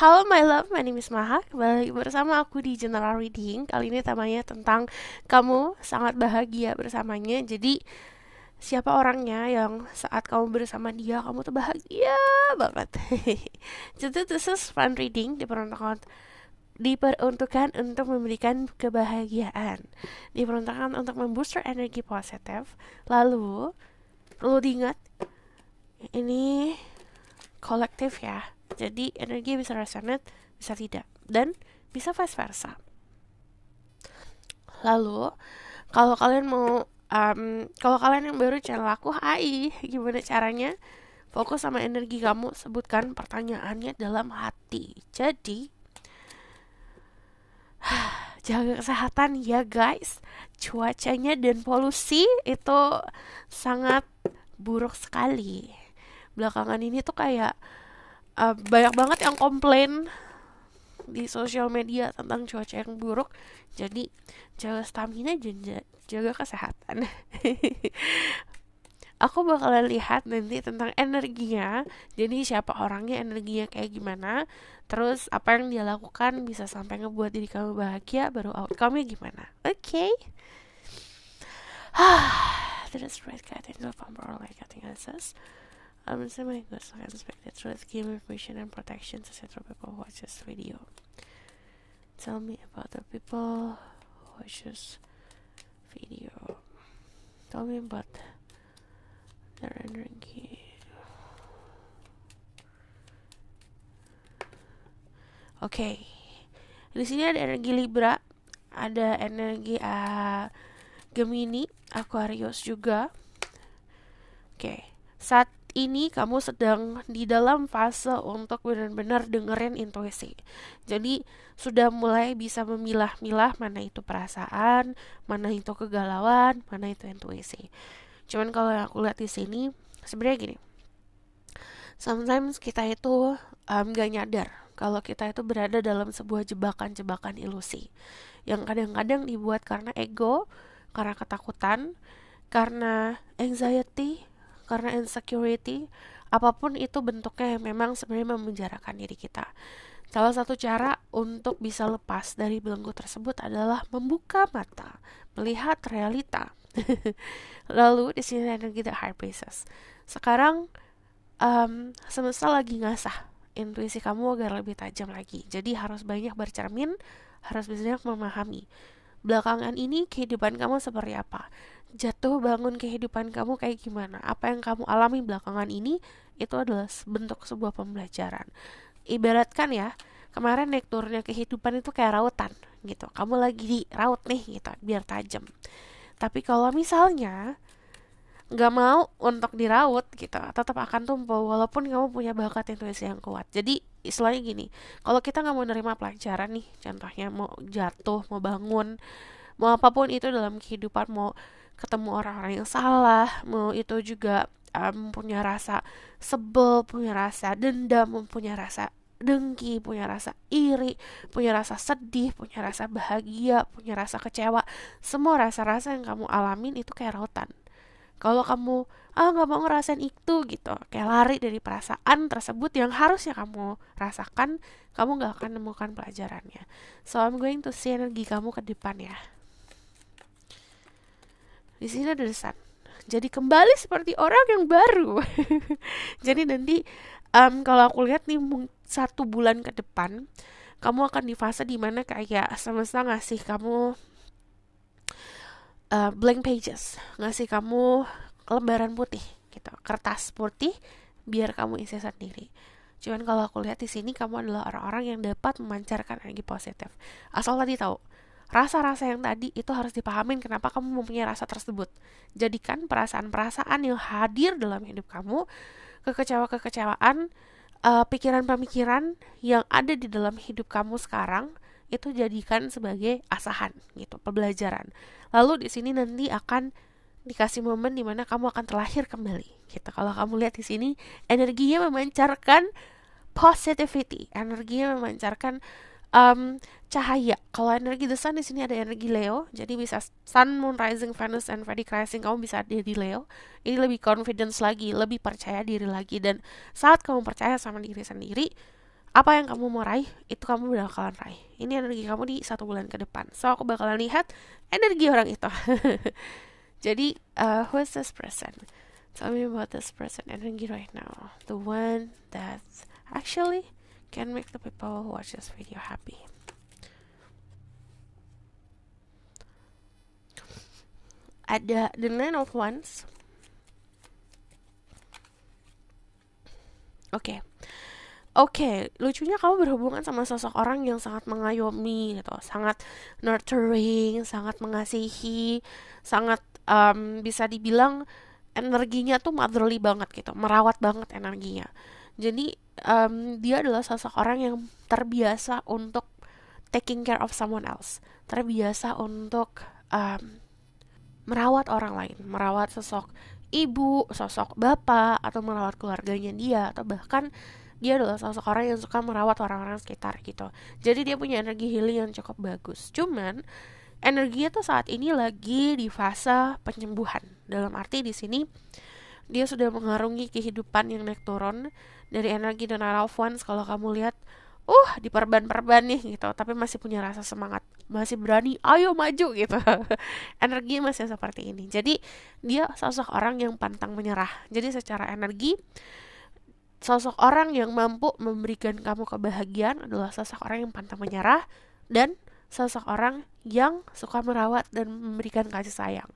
Halo my love, my name is Maha Kembali bersama aku di General Reading Kali ini temanya tentang kamu sangat bahagia bersamanya Jadi siapa orangnya yang saat kamu bersama dia kamu tuh bahagia banget Jadi this is fun reading diperuntukkan diperuntukkan untuk memberikan kebahagiaan Diperuntukkan untuk membooster energi positif Lalu perlu diingat ini kolektif ya jadi energi bisa resonate, bisa tidak. Dan bisa vice versa. Lalu, kalau kalian mau um, kalau kalian yang baru channel aku hai gimana caranya fokus sama energi kamu sebutkan pertanyaannya dalam hati jadi jaga kesehatan ya guys cuacanya dan polusi itu sangat buruk sekali belakangan ini tuh kayak uh, banyak banget yang komplain di sosial media tentang cuaca yang buruk jadi jaga stamina jaga, jaga kesehatan aku bakalan lihat nanti tentang energinya jadi siapa orangnya energinya kayak gimana terus apa yang dia lakukan bisa sampai ngebuat diri kamu bahagia baru outcome-nya gimana oke okay. Ah, right, I katanya of Um, Obviously, my goods are inspected through its game information and protection to central people who watch this video. Tell me about the people who watch this video. Tell me about the rendering key. Oke, okay. di sini ada energi Libra, ada energi uh, Gemini, Aquarius juga. Oke, okay. saat ini kamu sedang di dalam fase untuk benar-benar dengerin intuisi. Jadi sudah mulai bisa memilah-milah mana itu perasaan, mana itu kegalauan, mana itu intuisi. Cuman kalau yang aku lihat di sini sebenarnya gini. Sometimes kita itu um, gak nyadar kalau kita itu berada dalam sebuah jebakan-jebakan ilusi yang kadang-kadang dibuat karena ego, karena ketakutan, karena anxiety, karena insecurity apapun itu bentuknya yang memang sebenarnya memenjarakan diri kita salah satu cara untuk bisa lepas dari belenggu tersebut adalah membuka mata melihat realita lalu di sini ada kita high places sekarang um, semesta lagi ngasah intuisi kamu agar lebih tajam lagi jadi harus banyak bercermin harus banyak memahami belakangan ini kehidupan kamu seperti apa jatuh bangun kehidupan kamu kayak gimana apa yang kamu alami belakangan ini itu adalah bentuk sebuah pembelajaran ibaratkan ya kemarin naik turunnya kehidupan itu kayak rautan gitu kamu lagi di raut nih gitu biar tajam tapi kalau misalnya nggak mau untuk diraut gitu tetap akan tumpul walaupun kamu punya bakat intuisi yang kuat jadi istilahnya gini kalau kita nggak mau nerima pelajaran nih contohnya mau jatuh mau bangun mau apapun itu dalam kehidupan mau ketemu orang-orang yang salah mau itu juga um, punya rasa sebel punya rasa dendam mempunyai rasa dengki, punya rasa iri, punya rasa sedih, punya rasa bahagia, punya rasa kecewa. Semua rasa-rasa yang kamu alamin itu kayak rotan. Kalau kamu ah nggak mau ngerasain itu gitu, kayak lari dari perasaan tersebut yang harusnya kamu rasakan, kamu nggak akan menemukan pelajarannya. So I'm going to see energi kamu ke depan ya di sini ada lisan jadi kembali seperti orang yang baru jadi nanti um, kalau aku lihat nih satu bulan ke depan kamu akan di fase dimana kayak semesta ngasih kamu uh, blank pages ngasih kamu lembaran putih gitu kertas putih biar kamu isi sendiri cuman kalau aku lihat di sini kamu adalah orang-orang yang dapat memancarkan energi positif asal tadi tahu rasa-rasa yang tadi itu harus dipahamin kenapa kamu mempunyai rasa tersebut. Jadikan perasaan-perasaan yang hadir dalam hidup kamu, kekecewa-kekecewaan, uh, pikiran-pemikiran yang ada di dalam hidup kamu sekarang itu jadikan sebagai asahan gitu, pembelajaran. Lalu di sini nanti akan dikasih momen di mana kamu akan terlahir kembali gitu kalau kamu lihat di sini energinya memancarkan positivity energinya memancarkan um, cahaya. Kalau energi the sun di sini ada energi Leo, jadi bisa Sun, Moon, Rising, Venus, and Freddy Rising kamu bisa di Leo. Ini lebih confidence lagi, lebih percaya diri lagi dan saat kamu percaya sama diri sendiri, apa yang kamu mau raih itu kamu bakalan raih. Ini energi kamu di satu bulan ke depan. So aku bakalan lihat energi orang itu. jadi uh, eh, who is this person? Tell me about this person energy right now. The one that actually can make the people who watch this video happy. Ada the nine of wands. Oke. Okay. Oke, okay, lucunya kamu berhubungan sama sosok orang yang sangat mengayomi gitu, sangat nurturing, sangat mengasihi, sangat um, bisa dibilang energinya tuh motherly banget gitu, merawat banget energinya jadi um, dia adalah sosok orang yang terbiasa untuk taking care of someone else terbiasa untuk um, merawat orang lain merawat sosok ibu sosok bapak atau merawat keluarganya dia atau bahkan dia adalah sosok orang yang suka merawat orang-orang sekitar gitu jadi dia punya energi healing yang cukup bagus cuman energinya tuh saat ini lagi di fase penyembuhan dalam arti di sini dia sudah mengarungi kehidupan yang naik turun dari energi dan of ones kalau kamu lihat uh diperban-perban nih gitu tapi masih punya rasa semangat masih berani ayo maju gitu energi masih seperti ini jadi dia sosok orang yang pantang menyerah jadi secara energi sosok orang yang mampu memberikan kamu kebahagiaan adalah sosok orang yang pantang menyerah dan sosok orang yang suka merawat dan memberikan kasih sayang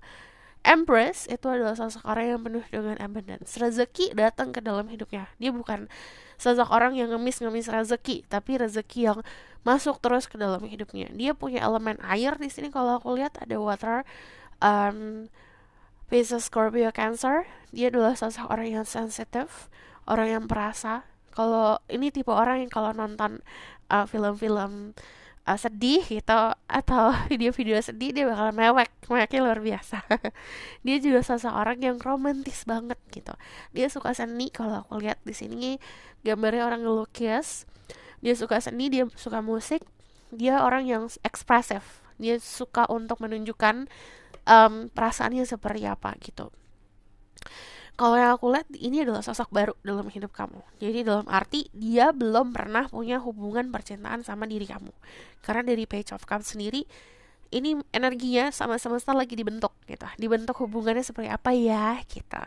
Empress itu adalah sosok orang yang penuh dengan abundance. Rezeki datang ke dalam hidupnya. Dia bukan sosok orang yang ngemis-ngemis rezeki, tapi rezeki yang masuk terus ke dalam hidupnya. Dia punya elemen air di sini kalau aku lihat ada water um, Pisces Scorpio Cancer. Dia adalah sosok orang yang sensitif, orang yang perasa. Kalau ini tipe orang yang kalau nonton uh, film-film uh, film -film uh, sedih gitu atau video-video sedih dia bakal mewek meweknya luar biasa dia juga seseorang yang romantis banget gitu dia suka seni kalau aku lihat di sini gambarnya orang ngelukis dia suka seni dia suka musik dia orang yang ekspresif dia suka untuk menunjukkan um, perasaannya seperti apa gitu kalau yang aku lihat ini adalah sosok baru dalam hidup kamu jadi dalam arti dia belum pernah punya hubungan percintaan sama diri kamu karena dari page of cups sendiri ini energinya sama semesta lagi dibentuk gitu dibentuk hubungannya seperti apa ya kita gitu.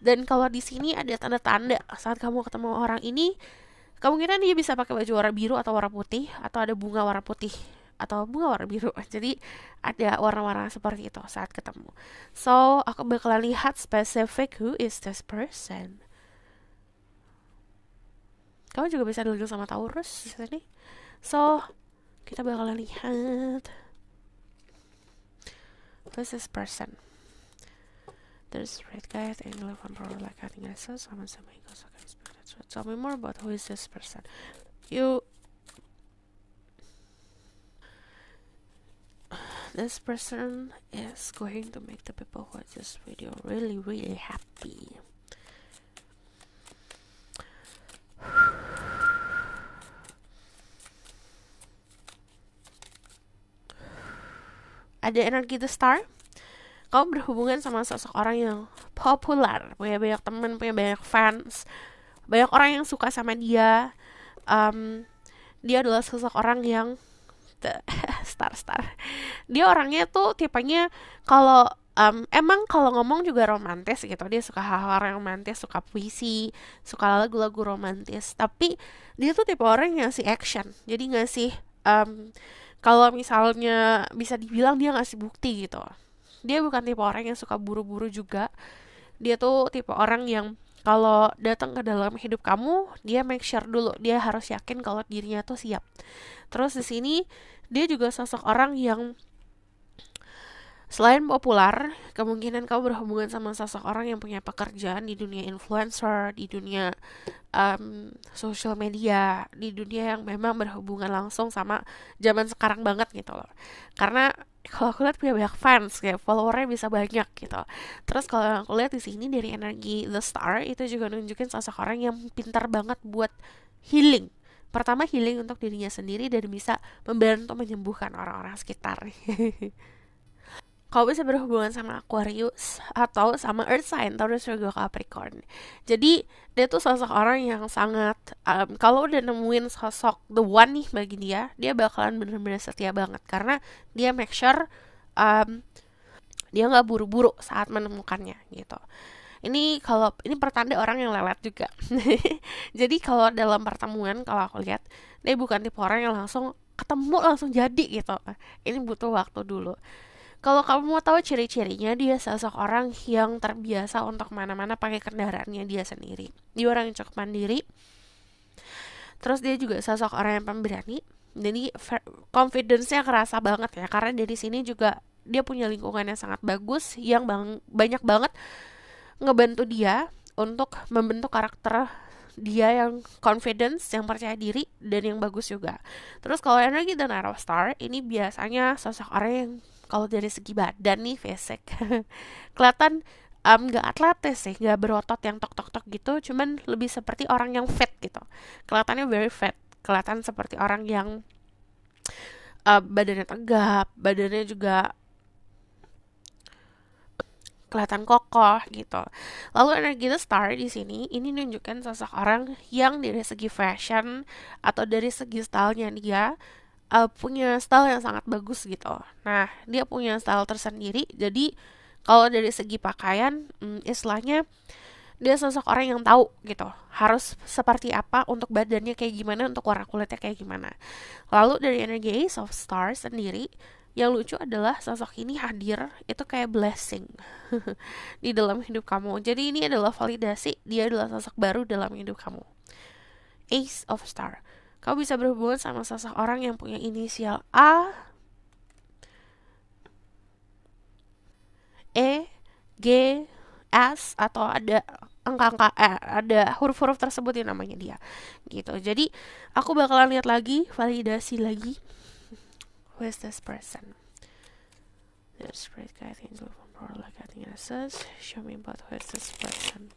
dan kalau di sini ada tanda-tanda saat kamu ketemu orang ini kemungkinan dia bisa pakai baju warna biru atau warna putih atau ada bunga warna putih atau bunga warna biru jadi ada warna-warna seperti itu saat ketemu so aku bakalan lihat spesifik who is this person kamu juga bisa duduk sama Taurus di sini so kita bakalan lihat is this person there's red guy at angle from Pearl like cutting access sama sama ego so tell me more about who is this person you this person is going to make the people who watch this video really really happy ada energi the star kau berhubungan sama sosok orang yang populer punya banyak teman punya banyak fans banyak orang yang suka sama dia um, dia adalah sosok orang yang star star dia orangnya tuh tipenya kalau um, emang kalau ngomong juga romantis gitu dia suka hal-hal romantis suka puisi suka lagu-lagu romantis tapi dia tuh tipe orang yang ngasih action jadi ngasih um, kalau misalnya bisa dibilang dia ngasih bukti gitu dia bukan tipe orang yang suka buru-buru juga dia tuh tipe orang yang kalau datang ke dalam hidup kamu dia make sure dulu dia harus yakin kalau dirinya tuh siap terus di sini dia juga sosok orang yang Selain populer, kemungkinan kamu berhubungan sama seseorang yang punya pekerjaan di dunia influencer, di dunia um, social media, di dunia yang memang berhubungan langsung sama zaman sekarang banget gitu loh. Karena kalau aku lihat punya banyak fans, kayak followernya bisa banyak gitu. Terus kalau aku lihat di sini dari energi The Star itu juga nunjukin seseorang yang pintar banget buat healing pertama healing untuk dirinya sendiri dan bisa membantu menyembuhkan orang-orang sekitar kalau bisa berhubungan sama Aquarius atau sama Earth sign Taurus Virgo Capricorn jadi dia tuh sosok orang yang sangat um, kalau udah nemuin sosok the one nih bagi dia dia bakalan bener-bener setia banget karena dia make sure um, dia nggak buru-buru saat menemukannya gitu ini kalau ini pertanda orang yang lelet juga jadi kalau dalam pertemuan kalau aku lihat dia bukan tipe orang yang langsung ketemu langsung jadi gitu ini butuh waktu dulu kalau kamu mau tahu ciri-cirinya, dia sosok orang yang terbiasa untuk mana-mana pakai kendaraannya dia sendiri. Dia orang yang cukup mandiri. Terus dia juga sosok orang yang pemberani. Jadi confidence-nya kerasa banget ya karena dari sini juga dia punya lingkungan yang sangat bagus yang bang banyak banget ngebantu dia untuk membentuk karakter dia yang confidence, yang percaya diri, dan yang bagus juga. Terus kalau energi dan arrow star, ini biasanya sosok orang yang kalau dari segi badan nih Vesek kelihatan um, gak atletis sih, gak berotot yang tok-tok-tok gitu, cuman lebih seperti orang yang fat gitu. Kelihatannya very fat, kelihatan seperti orang yang uh, badannya tegap, badannya juga kelihatan kokoh gitu. Lalu energi the star di sini ini nunjukkan sosok orang yang dari segi fashion atau dari segi stylenya dia uh, punya style yang sangat bagus gitu. Nah, dia punya style tersendiri. Jadi kalau dari segi pakaian, um, istilahnya dia sosok orang yang tahu gitu harus seperti apa untuk badannya kayak gimana untuk warna kulitnya kayak gimana lalu dari energi Ace of Stars sendiri yang lucu adalah sosok ini hadir itu kayak blessing di dalam hidup kamu jadi ini adalah validasi dia adalah sosok baru dalam hidup kamu Ace of Star Kau bisa berhubungan sama seseorang yang punya inisial A, E, G, S atau ada angka-angka eh, ada huruf-huruf tersebut yang namanya dia gitu jadi aku bakalan lihat lagi validasi lagi who this person there's spread guiding show me about who is this person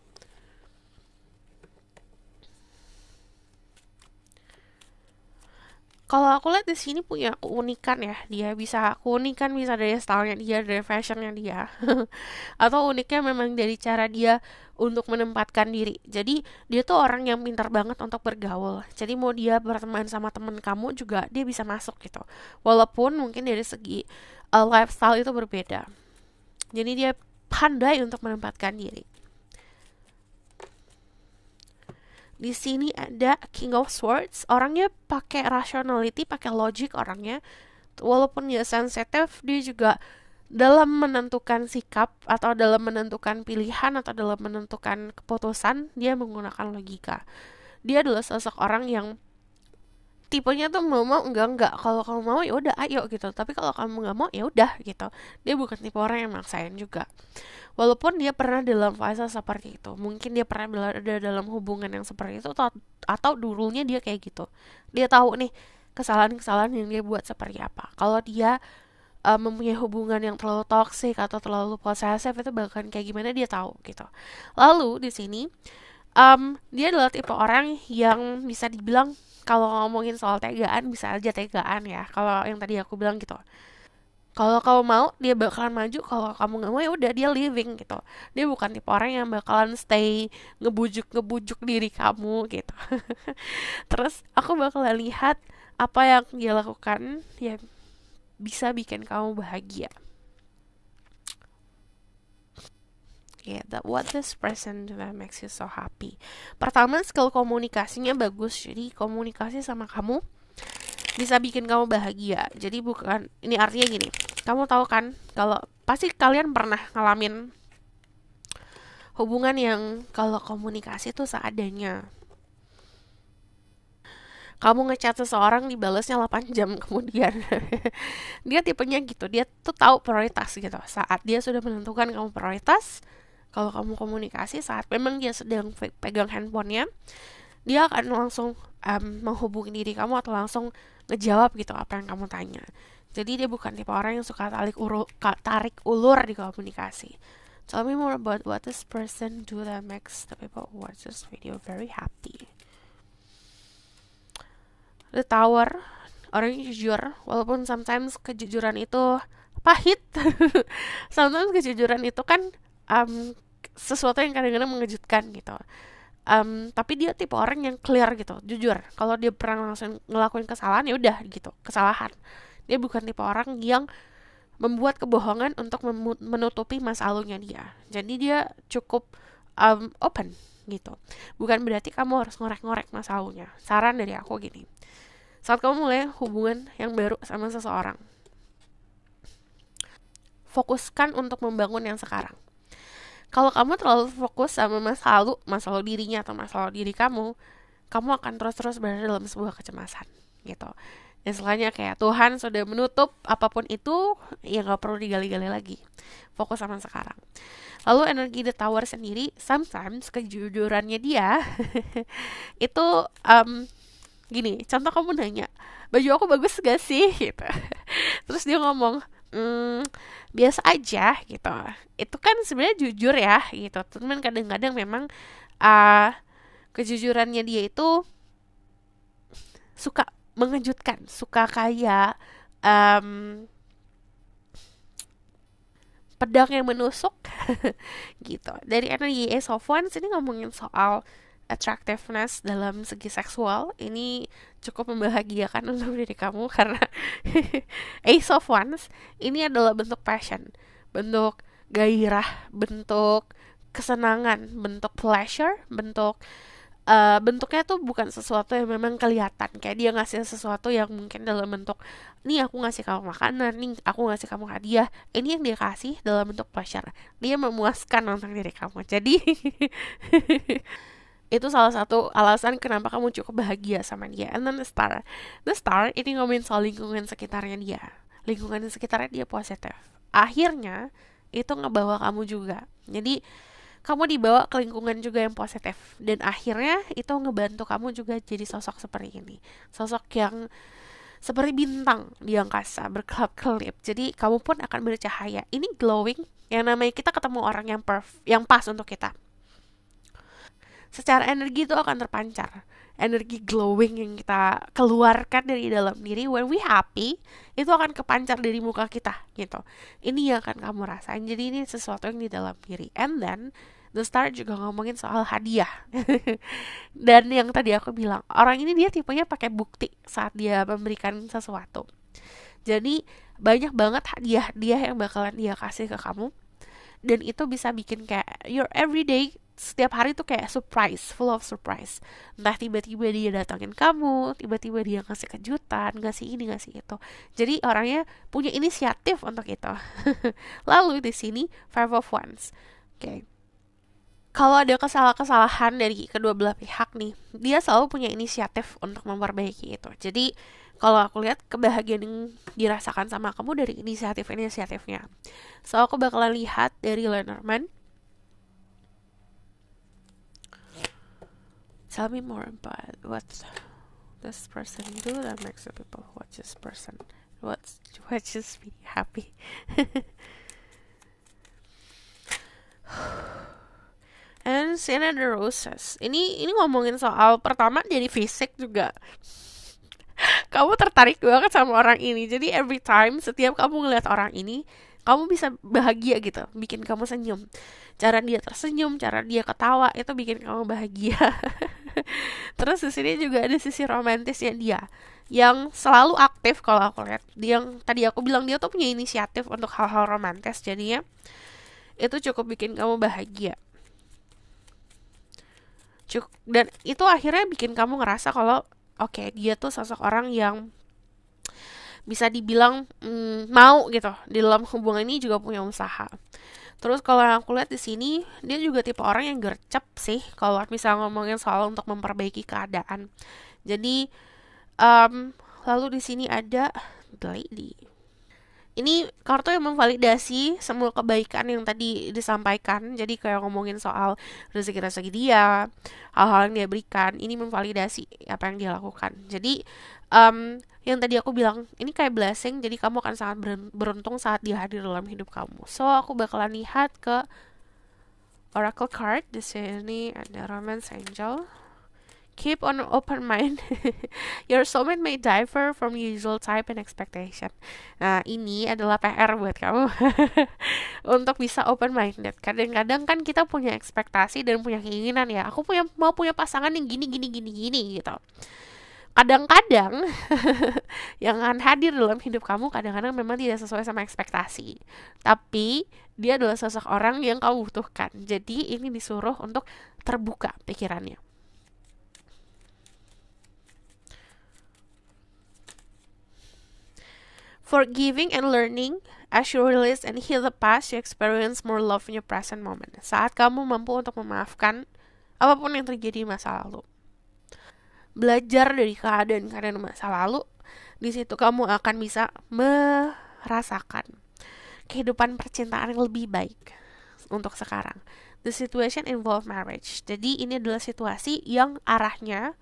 kalau aku lihat di sini punya keunikan ya dia bisa keunikan bisa dari stylenya dia dari fashionnya dia atau uniknya memang dari cara dia untuk menempatkan diri jadi dia tuh orang yang pintar banget untuk bergaul jadi mau dia berteman sama temen kamu juga dia bisa masuk gitu walaupun mungkin dari segi uh, lifestyle itu berbeda jadi dia pandai untuk menempatkan diri di sini ada King of Swords orangnya pakai rationality pakai logic orangnya walaupun dia sensitif dia juga dalam menentukan sikap atau dalam menentukan pilihan atau dalam menentukan keputusan dia menggunakan logika dia adalah sosok orang yang tipenya tuh mau mau enggak enggak kalau kamu mau ya udah ayo gitu tapi kalau kamu nggak mau ya udah gitu dia bukan tipe orang yang maksain juga walaupun dia pernah dalam fase seperti itu mungkin dia pernah berada dalam hubungan yang seperti itu atau, atau dulunya dia kayak gitu dia tahu nih kesalahan-kesalahan yang dia buat seperti apa kalau dia uh, mempunyai hubungan yang terlalu toksik atau terlalu posesif itu bahkan kayak gimana dia tahu gitu. Lalu di sini um, dia adalah tipe orang yang bisa dibilang kalau ngomongin soal tegaan bisa aja tegaan ya kalau yang tadi aku bilang gitu kalau kamu mau dia bakalan maju kalau kamu nggak mau ya udah dia living gitu dia bukan tipe orang yang bakalan stay ngebujuk ngebujuk diri kamu gitu terus aku bakalan lihat apa yang dia lakukan ya bisa bikin kamu bahagia Yeah, that what this present that makes you so happy. Pertama, skill komunikasinya bagus. Jadi komunikasi sama kamu bisa bikin kamu bahagia. Jadi bukan ini artinya gini. Kamu tahu kan kalau pasti kalian pernah ngalamin hubungan yang kalau komunikasi itu seadanya. Kamu ngechat seseorang dibalasnya 8 jam kemudian. dia tipenya gitu, dia tuh tahu prioritas gitu. Saat dia sudah menentukan kamu prioritas, kalau kamu komunikasi saat memang dia sedang pegang handphonenya dia akan langsung um, menghubungi diri kamu atau langsung ngejawab gitu apa yang kamu tanya jadi dia bukan tipe orang yang suka tarik ulur, tarik ulur di komunikasi tell me more about what this person do that makes the people who watch this video very happy the tower orang yang jujur walaupun sometimes kejujuran itu pahit sometimes kejujuran itu kan um, sesuatu yang kadang-kadang mengejutkan gitu um, tapi dia tipe orang yang clear gitu jujur kalau dia pernah langsung ngelakuin kesalahan ya udah gitu kesalahan dia bukan tipe orang yang membuat kebohongan untuk menutupi masa dia jadi dia cukup um, open gitu bukan berarti kamu harus ngorek-ngorek masa saran dari aku gini saat kamu mulai hubungan yang baru sama seseorang fokuskan untuk membangun yang sekarang kalau kamu terlalu fokus sama masa lalu masa lalu dirinya atau masa lalu diri kamu kamu akan terus-terus berada dalam sebuah kecemasan gitu dan selanjutnya kayak Tuhan sudah menutup apapun itu ya nggak perlu digali-gali lagi fokus sama sekarang lalu energi the tower sendiri sometimes kejujurannya dia itu um, gini contoh kamu nanya baju aku bagus gak sih gitu terus dia ngomong hmm, biasa aja gitu itu kan sebenarnya jujur ya gitu cuman kadang-kadang memang uh, kejujurannya dia itu suka mengejutkan suka kayak um, pedang yang menusuk gitu dari energi Ace of Wands ini ngomongin soal attractiveness dalam segi seksual ini cukup membahagiakan untuk diri kamu karena Ace of Wands ini adalah bentuk passion, bentuk gairah, bentuk kesenangan, bentuk pleasure, bentuk Uh, bentuknya tuh bukan sesuatu yang memang kelihatan kayak dia ngasih sesuatu yang mungkin dalam bentuk nih aku ngasih kamu makanan nih aku ngasih kamu hadiah ini yang dia kasih dalam bentuk pleasure dia memuaskan tentang diri kamu jadi itu salah satu alasan kenapa kamu cukup bahagia sama dia and then the star the star ini ngomongin soal lingkungan sekitarnya dia lingkungan sekitarnya dia positif akhirnya itu ngebawa kamu juga jadi kamu dibawa ke lingkungan juga yang positif dan akhirnya itu ngebantu kamu juga jadi sosok seperti ini sosok yang seperti bintang di angkasa berkelap-kelip jadi kamu pun akan bercahaya ini glowing yang namanya kita ketemu orang yang perf yang pas untuk kita secara energi itu akan terpancar energi glowing yang kita keluarkan dari dalam diri when we happy itu akan kepancar dari muka kita gitu ini yang akan kamu rasain jadi ini sesuatu yang di dalam diri and then The Star juga ngomongin soal hadiah dan yang tadi aku bilang orang ini dia tipenya pakai bukti saat dia memberikan sesuatu jadi banyak banget hadiah dia yang bakalan dia kasih ke kamu dan itu bisa bikin kayak your everyday setiap hari tuh kayak surprise, full of surprise. Entah tiba-tiba dia datangin kamu, tiba-tiba dia ngasih kejutan, ngasih ini, ngasih itu. Jadi orangnya punya inisiatif untuk itu. Lalu di sini five of ones, Oke. Okay. Kalau ada kesalahan-kesalahan dari kedua belah pihak nih, dia selalu punya inisiatif untuk memperbaiki itu. Jadi kalau aku lihat kebahagiaan yang dirasakan sama kamu dari inisiatif-inisiatifnya. So aku bakalan lihat dari Learnerman. Tell me more about what this person do that makes the people who watch this person what just be happy. And Sienna Roses. Ini ini ngomongin soal pertama jadi fisik juga kamu tertarik banget sama orang ini jadi every time setiap kamu ngeliat orang ini kamu bisa bahagia gitu bikin kamu senyum cara dia tersenyum cara dia ketawa itu bikin kamu bahagia terus di sini juga ada sisi romantisnya dia yang selalu aktif kalau aku lihat dia yang tadi aku bilang dia tuh punya inisiatif untuk hal-hal romantis jadinya itu cukup bikin kamu bahagia Cuk dan itu akhirnya bikin kamu ngerasa kalau oke okay, dia tuh sosok orang yang bisa dibilang mm, mau gitu di dalam hubungan ini juga punya usaha. Terus kalau yang aku lihat di sini dia juga tipe orang yang gercep sih kalau misalnya ngomongin soal untuk memperbaiki keadaan. Jadi um, lalu di sini ada the lady ini kartu yang memvalidasi semua kebaikan yang tadi disampaikan jadi kayak ngomongin soal rezeki-rezeki dia hal-hal yang dia berikan ini memvalidasi apa yang dia lakukan jadi um, yang tadi aku bilang ini kayak blessing jadi kamu akan sangat beruntung saat dia hadir dalam hidup kamu so aku bakalan lihat ke oracle card di sini ada romance angel Keep on open mind. Your soulmate may differ from usual type and expectation. Nah, ini adalah PR buat kamu. Untuk bisa open minded. Kadang-kadang kan kita punya ekspektasi dan punya keinginan ya. Aku punya mau punya pasangan yang gini gini gini gini gitu. Kadang-kadang yang akan hadir dalam hidup kamu kadang-kadang memang tidak sesuai sama ekspektasi. Tapi dia adalah sosok orang yang kau butuhkan. Jadi ini disuruh untuk terbuka pikirannya. Forgiving and learning as you release and heal the past, you experience more love in your present moment. Saat kamu mampu untuk memaafkan apapun yang terjadi masa lalu. Belajar dari keadaan-keadaan masa lalu, di situ kamu akan bisa merasakan kehidupan percintaan yang lebih baik untuk sekarang. The situation involve marriage. Jadi ini adalah situasi yang arahnya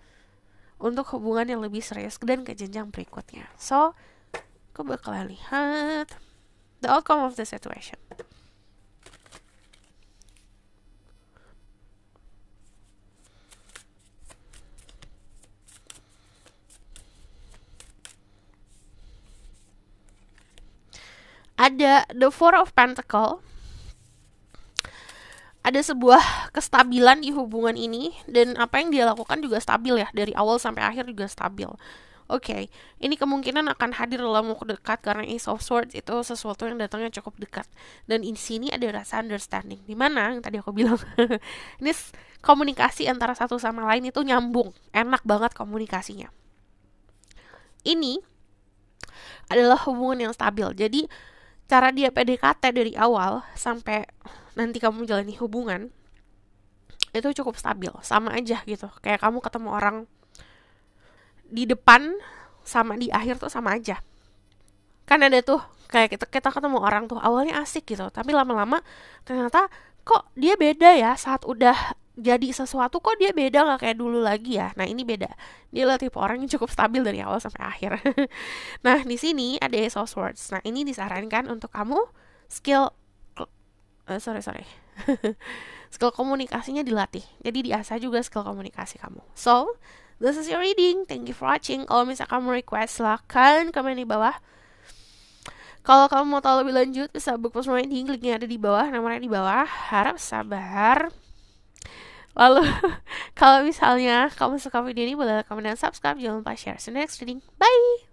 untuk hubungan yang lebih serius dan ke jenjang berikutnya. So, aku bakalan lihat the outcome of the situation ada the four of pentacle ada sebuah kestabilan di hubungan ini dan apa yang dia lakukan juga stabil ya dari awal sampai akhir juga stabil okay, ini kemungkinan akan hadir dalam waktu dekat karena Ace of Swords itu sesuatu yang datangnya cukup dekat. Dan di sini ada rasa understanding. Di mana yang tadi aku bilang, ini komunikasi antara satu sama lain itu nyambung, enak banget komunikasinya. Ini adalah hubungan yang stabil. Jadi cara dia PDKT dari awal sampai nanti kamu menjalani hubungan itu cukup stabil, sama aja gitu. Kayak kamu ketemu orang di depan sama di akhir tuh sama aja kan ada tuh kayak kita kita ketemu orang tuh awalnya asik gitu tapi lama-lama ternyata kok dia beda ya saat udah jadi sesuatu kok dia beda nggak kayak dulu lagi ya nah ini beda dia lah tipe orang yang cukup stabil dari awal sampai akhir nah di sini ada soft words nah ini disarankan untuk kamu skill uh, sorry sorry skill komunikasinya dilatih jadi diasah juga skill komunikasi kamu so This is your reading. Thank you for watching. Kalau misalnya kamu request, silahkan komen di bawah. Kalau kamu mau tahu lebih lanjut, bisa book post reading. Linknya ada di bawah, nomornya di bawah. Harap sabar. Lalu, kalau misalnya kamu suka video ini, boleh komen dan subscribe. Jangan lupa share. See you next reading. Bye!